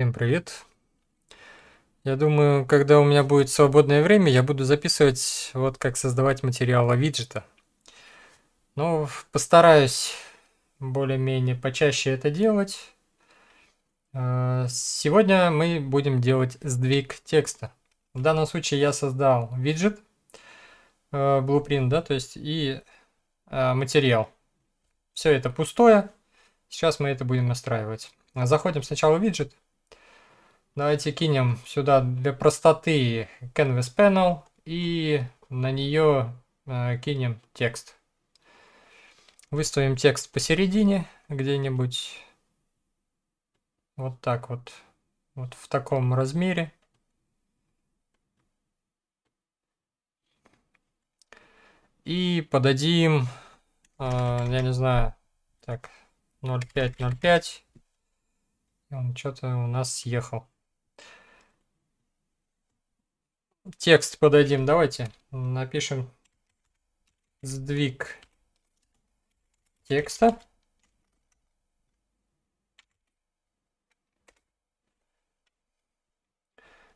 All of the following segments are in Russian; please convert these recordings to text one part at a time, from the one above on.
Всем привет. Я думаю, когда у меня будет свободное время, я буду записывать вот как создавать материалы виджета. Но постараюсь более-менее почаще это делать. А, сегодня мы будем делать сдвиг текста. В данном случае я создал виджет, а, blueprint, да, то есть и а, материал. Все это пустое. Сейчас мы это будем настраивать. Заходим сначала в виджет. Давайте кинем сюда для простоты Canvas Panel и на нее э, кинем текст. Выставим текст посередине где-нибудь. Вот так вот. Вот в таком размере. И подадим, э, я не знаю, так, 0.5, 0.5. Он что-то у нас съехал. текст подадим. Давайте напишем сдвиг текста.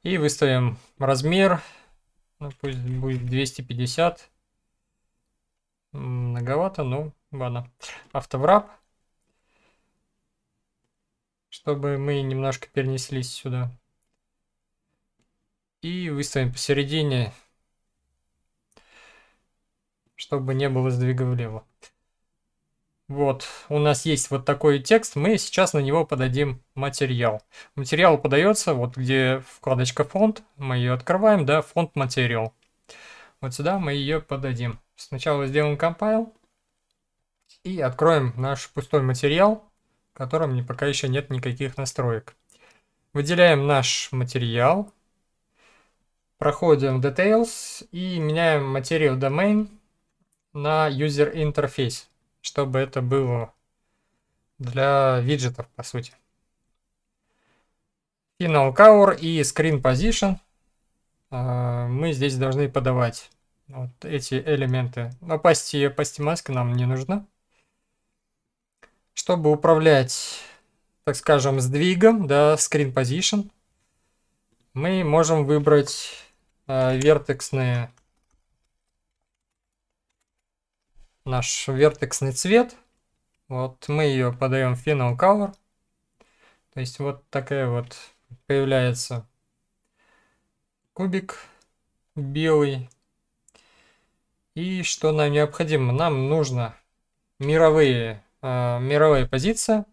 И выставим размер. Ну, пусть будет 250. Многовато, но ну, ладно. Автоврап. Чтобы мы немножко перенеслись сюда и выставим посередине, чтобы не было сдвига влево. Вот, у нас есть вот такой текст, мы сейчас на него подадим материал. Материал подается, вот где вкладочка фонд, мы ее открываем, да, фонд материал. Вот сюда мы ее подадим. Сначала сделаем compile и откроем наш пустой материал, в котором пока еще нет никаких настроек. Выделяем наш материал, проходим Details и меняем Material Domain на User Interface, чтобы это было для виджетов, по сути. Final cover и Screen Position а, мы здесь должны подавать вот эти элементы. Opacity и Opacity Mask нам не нужна. Чтобы управлять, так скажем, сдвигом, да, Screen Position, мы можем выбрать э, вертексные наш вертексный цвет. Вот мы ее подаем Final Color. То есть вот такая вот появляется кубик белый. И что нам необходимо? Нам нужно мировые, э, мировая позиция.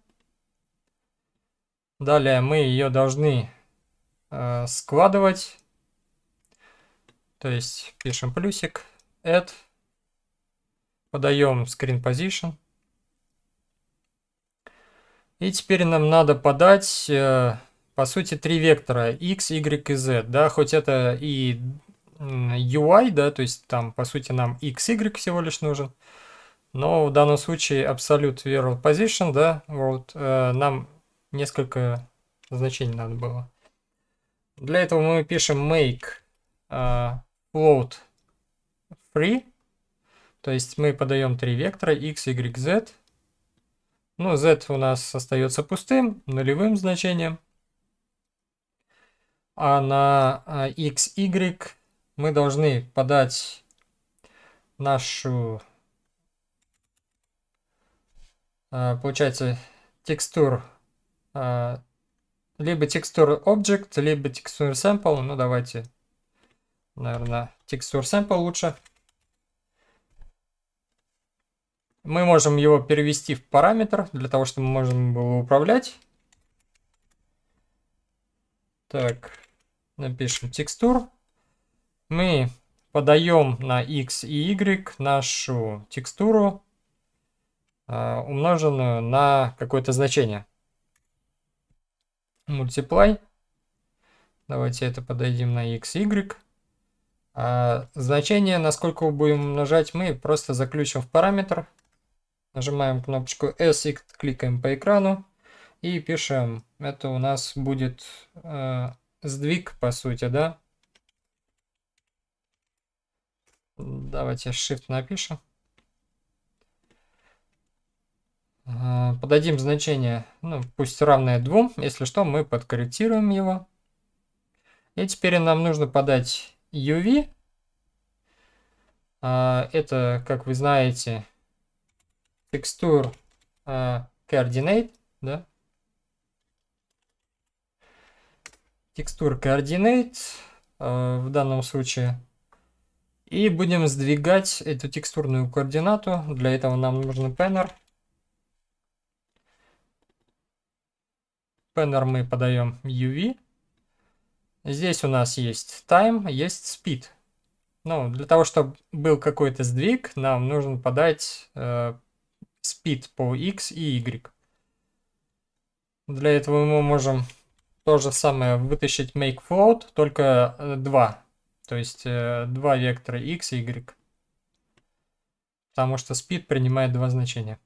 Далее мы ее должны э, складывать то есть пишем плюсик, add, подаем screen position. И теперь нам надо подать, э, по сути, три вектора x, y и z. Да, хоть это и UI, да, то есть там, по сути, нам x, y всего лишь нужен. Но в данном случае absolute world position, да, вот э, нам несколько значений надо было. Для этого мы пишем make а, float free, то есть мы подаем три вектора x, y, z. Ну, z у нас остается пустым, нулевым значением. А на а, x, y мы должны подать нашу, а, получается, текстур, а, либо текстур object, либо текстур sample. Ну, давайте Наверное, текстур сэмпл лучше. Мы можем его перевести в параметр, для того, чтобы мы можем было управлять. Так, напишем текстур. Мы подаем на x и y нашу текстуру, а, умноженную на какое-то значение. Мультиплай. Давайте это подойдим на x, y. А значение, насколько будем умножать, мы просто заключим в параметр. Нажимаем кнопочку S и кликаем по экрану. И пишем. Это у нас будет э, сдвиг, по сути, да? Давайте Shift напишем. Э, подадим значение, ну, пусть равное 2. Если что, мы подкорректируем его. И теперь нам нужно подать UV. А, это, как вы знаете, текстур а, координат, да? Текстур координат а, в данном случае. И будем сдвигать эту текстурную координату. Для этого нам нужен пеннер. Пеннер мы подаем UV. Здесь у нас есть time, есть speed. Ну, для того, чтобы был какой-то сдвиг, нам нужно подать э, speed по x и y. Для этого мы можем то же самое вытащить make float, только э, два, То есть э, два вектора x и y. Потому что speed принимает два значения.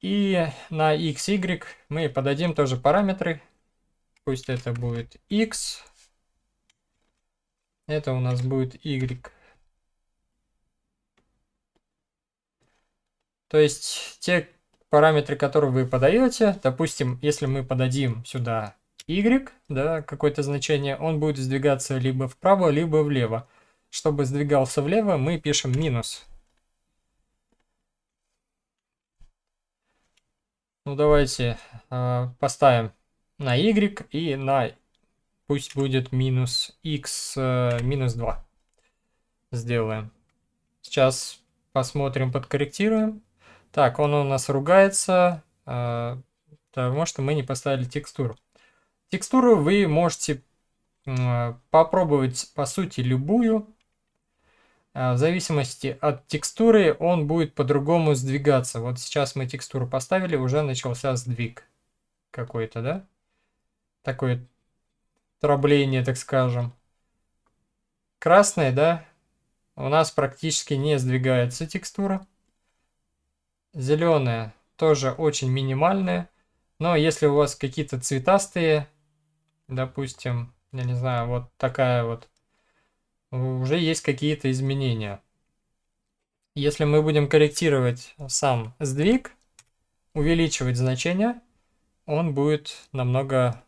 И на x, y мы подадим тоже параметры, Пусть это будет x. Это у нас будет y. То есть те параметры, которые вы подаете, допустим, если мы подадим сюда y, да, какое-то значение, он будет сдвигаться либо вправо, либо влево. Чтобы сдвигался влево, мы пишем минус. Ну давайте э, поставим на y и на, пусть будет минус x, э, минус 2. Сделаем. Сейчас посмотрим, подкорректируем. Так, он у нас ругается, э, потому что мы не поставили текстуру. Текстуру вы можете э, попробовать, по сути, любую. В зависимости от текстуры он будет по-другому сдвигаться. Вот сейчас мы текстуру поставили, уже начался сдвиг какой-то, да? такое тробление, так скажем. Красный, да, у нас практически не сдвигается текстура. Зеленая тоже очень минимальная. Но если у вас какие-то цветастые, допустим, я не знаю, вот такая вот, уже есть какие-то изменения. Если мы будем корректировать сам сдвиг, увеличивать значение, он будет намного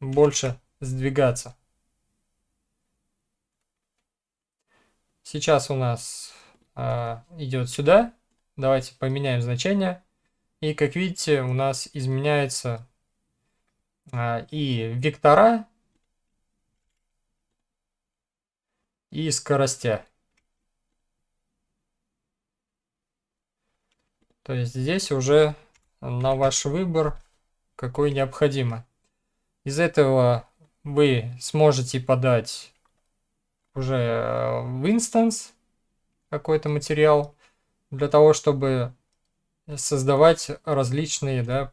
больше сдвигаться. Сейчас у нас э, идет сюда. Давайте поменяем значение. И как видите, у нас изменяется э, и вектора, и скоростя. То есть здесь уже на ваш выбор, какой необходимо. Из этого вы сможете подать уже э, в инстанс какой-то материал для того, чтобы создавать различные да,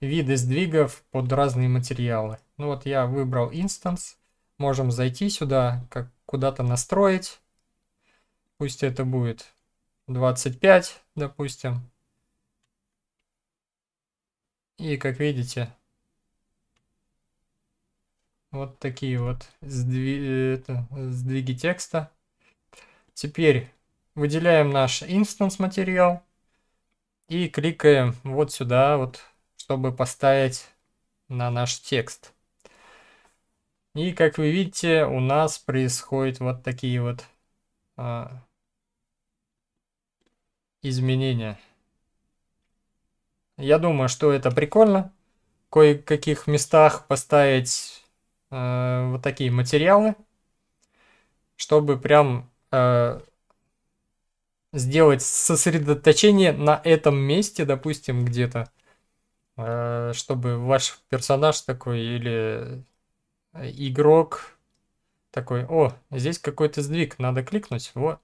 виды сдвигов под разные материалы. Ну вот я выбрал инстанс. Можем зайти сюда, как куда-то настроить. Пусть это будет 25, допустим. И как видите, вот такие вот сдви... Э, это, сдвиги текста. Теперь выделяем наш инстанс материал и кликаем вот сюда, вот, чтобы поставить на наш текст. И как вы видите, у нас происходят вот такие вот а, изменения. Я думаю, что это прикольно. В кое-каких местах поставить э, вот такие материалы, чтобы прям э, сделать сосредоточение на этом месте, допустим, где-то, э, чтобы ваш персонаж такой или игрок такой, о, здесь какой-то сдвиг, надо кликнуть, вот,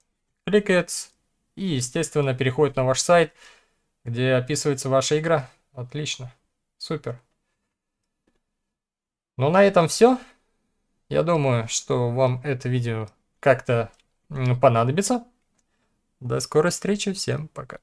кликается и, естественно, переходит на ваш сайт, где описывается ваша игра. Отлично, супер. Ну, на этом все. Я думаю, что вам это видео как-то понадобится. До скорой встречи, всем пока.